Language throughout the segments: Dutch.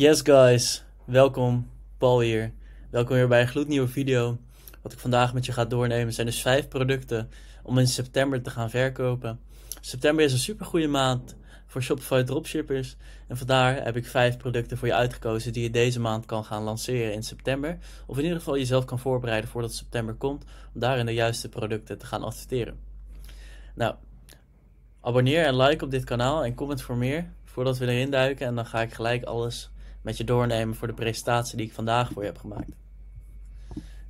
Yes guys, welkom. Paul hier. Welkom weer bij een gloednieuwe video. Wat ik vandaag met je ga doornemen zijn dus vijf producten om in september te gaan verkopen. September is een super goede maand voor Shopify dropshippers. En vandaar heb ik vijf producten voor je uitgekozen die je deze maand kan gaan lanceren in september. Of in ieder geval jezelf kan voorbereiden voordat september komt om daarin de juiste producten te gaan adverteren. Nou, abonneer en like op dit kanaal en comment voor meer voordat we erin duiken. En dan ga ik gelijk alles met je doornemen voor de presentatie die ik vandaag voor je heb gemaakt.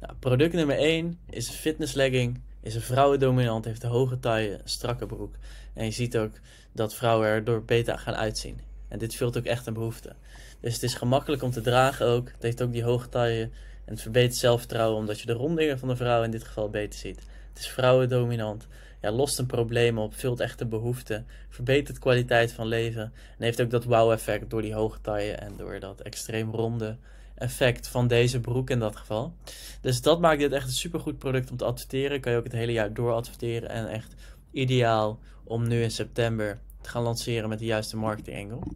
Nou, product nummer 1 is een fitnesslegging. Is een vrouwendominant, heeft een hoge taille, strakke broek. En je ziet ook dat vrouwen er door beter gaan uitzien. En dit vult ook echt een behoefte. Dus het is gemakkelijk om te dragen ook. Het heeft ook die hoge taille. En het verbetert zelfvertrouwen omdat je de rondingen van de vrouw in dit geval beter ziet. Het is vrouwendominant ja, lost een probleem op, vult echte behoeften, verbetert kwaliteit van leven en heeft ook dat wow-effect door die hoge taille en door dat extreem ronde effect van deze broek in dat geval. Dus dat maakt dit echt een supergoed product om te adverteren. Kan je ook het hele jaar door adverteren en echt ideaal om nu in september te gaan lanceren met de juiste marketing angle.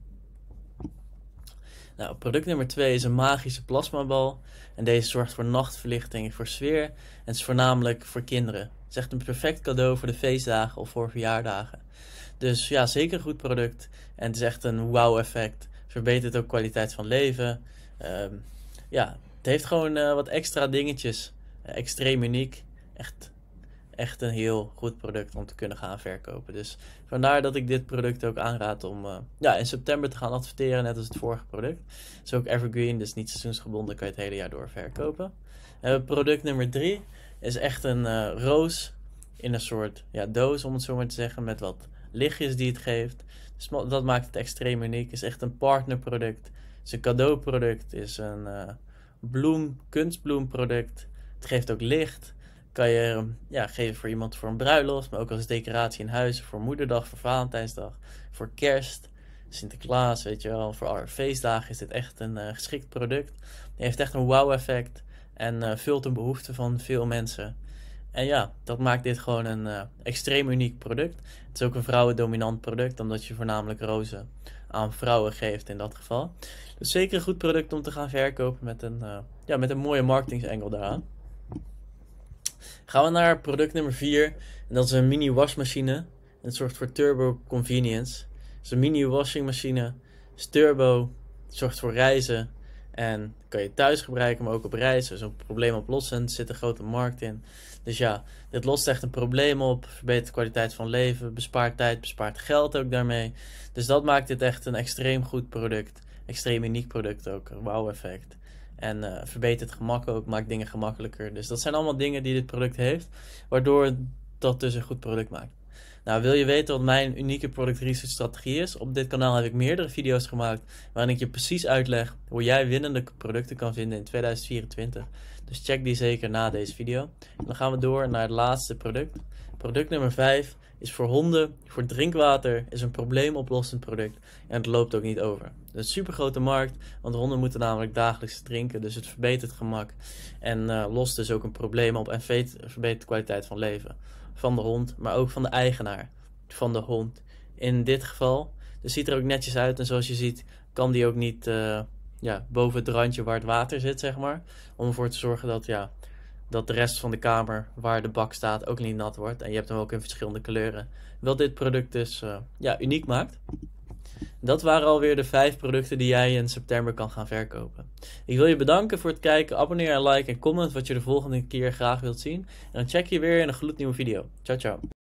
Nou, product nummer 2 is een magische plasmabal. En deze zorgt voor nachtverlichting, voor sfeer en is voornamelijk voor kinderen. Het is echt een perfect cadeau voor de feestdagen of voor verjaardagen. Dus ja, zeker een goed product. En het is echt een wow effect. Verbetert ook kwaliteit van leven. Ehm, ja, het heeft gewoon eh, wat extra dingetjes. extreem uniek. Echt echt een heel goed product om te kunnen gaan verkopen. Dus vandaar dat ik dit product ook aanraad om eh, ja, in september te gaan adverteren, net als het vorige product. Het is ook evergreen, dus niet seizoensgebonden, kan je het hele jaar door verkopen. Eh, product nummer drie is echt een eh, roos in een soort ja, doos, om het zo maar te zeggen, met wat lichtjes die het geeft. Dus dat maakt het extreem uniek. Is echt een partnerproduct. Is een cadeauproduct. Is een bloem, kunstbloemproduct. Het geeft ook licht kan je ja, geven voor iemand voor een bruiloft, maar ook als decoratie in huis, voor moederdag, voor Valentijnsdag, voor kerst, Sinterklaas, weet je wel. Voor alle feestdagen is dit echt een eh, geschikt product. Het heeft echt een wow-effect en eh, vult een behoefte van veel mensen. En ja, dat maakt dit gewoon een eh, extreem uniek product. Het is ook een vrouwendominant product, omdat je voornamelijk rozen aan vrouwen geeft in dat geval. Dus zeker een goed product om te gaan verkopen met een, ja, met een mooie marketingsengel daaraan. Gaan we naar product nummer 4. En dat is een mini wasmachine. En het zorgt voor turbo convenience. Dus een mini washingmachine. Is turbo. Zorgt voor reizen. En kan je thuis gebruiken, maar ook op reis. is een probleem oplossen Er zit een grote markt in. Dus ja, dit lost echt een probleem op. Verbetert de kwaliteit van leven. Bespaart tijd. Bespaart geld ook daarmee. Dus dat maakt dit echt een extreem goed product. Extreem uniek product ook. wow effect. En uh, eh, verbetert gemak ook, maakt dingen gemakkelijker. Dus dat zijn allemaal dingen die dit product heeft, waardoor dat dus een goed product maakt. Nou, wil je weten wat mijn unieke product research strategie is? Op dit kanaal heb ik meerdere video's gemaakt waarin ik je precies uitleg hoe jij winnende producten kan vinden in 2024. Dus check die zeker na deze video. Dan gaan we door naar het laatste product. Product nummer 5 is voor honden, voor drinkwater, is een probleemoplossend product en het loopt ook niet over. Het is een supergrote markt, want honden moeten namelijk dagelijks drinken, dus het verbetert gemak en eh, lost dus ook een probleem op en verbetert de kwaliteit van leven van de hond, maar ook van de eigenaar van de hond. In dit geval, dus ziet er ook netjes uit en zoals je ziet kan die ook niet eh, ja, boven het randje waar het water zit, zeg maar, om ervoor te zorgen dat ja, dat de rest van de kamer waar de bak staat ook niet nat wordt. En je hebt hem ook in verschillende kleuren. Wat dit product dus eh, ja, uniek maakt. Dat waren alweer de vijf producten die jij in september kan gaan verkopen. Ik wil je bedanken voor het kijken. Abonneer en like en comment wat je de volgende keer graag wilt zien. En dan check je weer in een gloednieuwe video. Ciao, ciao.